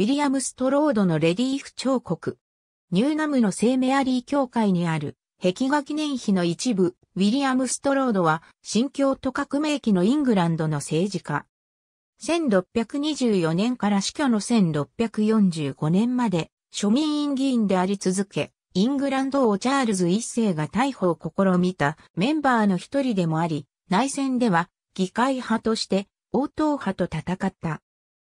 ウィリアム・ストロードのレリーフ彫刻。ニューナムの聖メアリー教会にある壁画記念碑の一部、ウィリアム・ストロードは、新教と革命期のイングランドの政治家。1624年から死去の1645年まで、庶民院議員であり続け、イングランド王チャールズ一世が逮捕を試みたメンバーの一人でもあり、内戦では議会派として、応答派と戦った。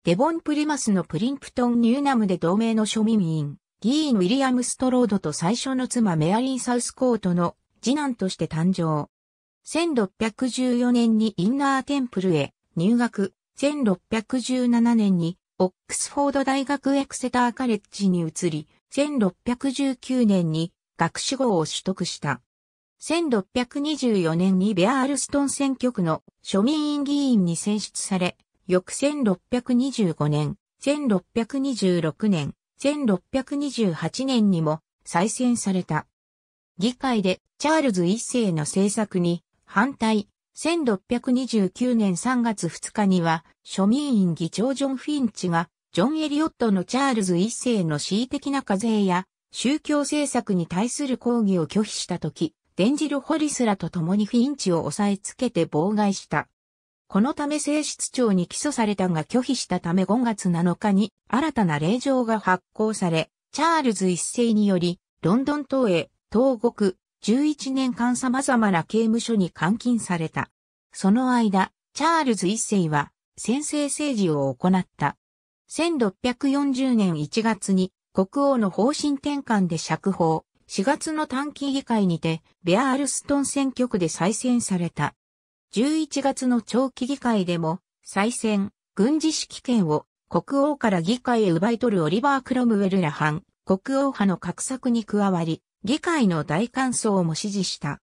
デボン・プリマスのプリンプトン・ニューナムで同盟の庶民員、議員ウィリアム・ストロードと最初の妻メアリン・サウスコートの次男として誕生。1614年にインナーテンプルへ入学、1617年にオックスフォード大学エクセターカレッジに移り、1619年に学士号を取得した。1624年にベアールストン選挙区の庶民院議員に選出され、翌1625年、1626年、1628年にも再選された。議会でチャールズ一世の政策に反対、1629年3月2日には庶民院議長ジョン・フィンチがジョン・エリオットのチャールズ一世の恣意的な課税や宗教政策に対する抗議を拒否したとき、デンジル・ホリスらと共にフィンチを押さえつけて妨害した。このため性質庁に起訴されたが拒否したため5月7日に新たな令状が発行され、チャールズ一世により、ロンドン島へ東国、11年間様々な刑務所に監禁された。その間、チャールズ一世は先制政治を行った。1640年1月に国王の方針転換で釈放、4月の短期議会にてベアールストン選挙区で再選された。11月の長期議会でも、再選、軍事指揮権を国王から議会へ奪い取るオリバー・クロムウェルら反国王派の画策に加わり、議会の大感想も支持した。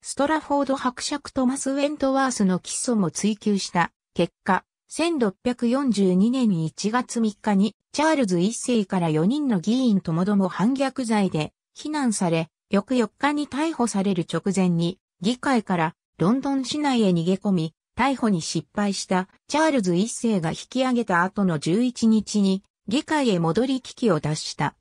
ストラフォード伯爵トマス・ウェントワースの基礎も追求した結果、1642年1月3日にチャールズ一世から4人の議員ともども反逆罪で非難され、翌4日に逮捕される直前に議会からロンドン市内へ逃げ込み、逮捕に失敗したチャールズ一世が引き上げた後の11日に議会へ戻り危機を脱した。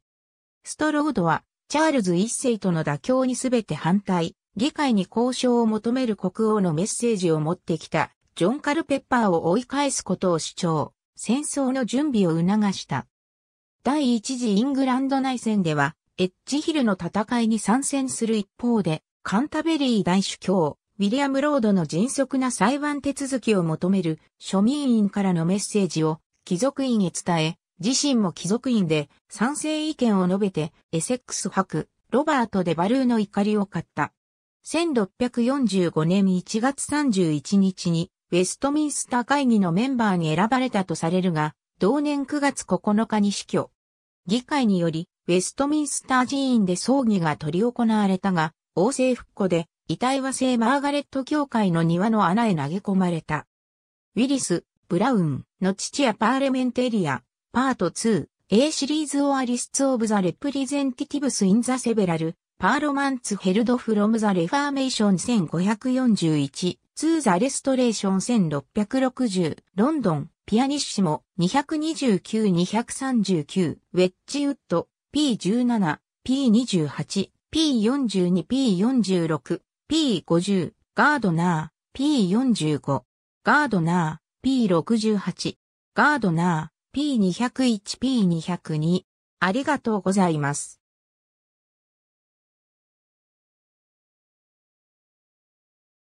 ストロードはチャールズ一世との妥協に全て反対、議会に交渉を求める国王のメッセージを持ってきたジョン・カルペッパーを追い返すことを主張、戦争の準備を促した。第一次イングランド内戦では、エッジヒルの戦いに参戦する一方で、カンタベリー大主教、ウィリアム・ロードの迅速な裁判手続きを求める庶民員からのメッセージを貴族院へ伝え、自身も貴族院で賛成意見を述べてエセックス博、ロバート・デ・バルーの怒りを買った。1645年1月31日にウェストミンスター会議のメンバーに選ばれたとされるが、同年9月9日に死去。議会により、ウェストミンスター寺院で葬儀が執り行われたが、王政復古で遺体は聖マーガレット教会の庭の穴へ投げ込まれた。ウィリス、ブラウンの父やパーレメンテリア、パート 2A シリーズオアリスツオブザレプリゼンティティブスインザセベラル、パーロマンツヘルドフロムザレファーメーション1541、ツーザレストレーション1660、ロンドン、ピアニッシモ、229-239、ウェッジウッド、P17、P28、P42、P46、P50、ガードナー、P45、ガードナー、P68、ガードナー、P201、P202。ありがとうございます。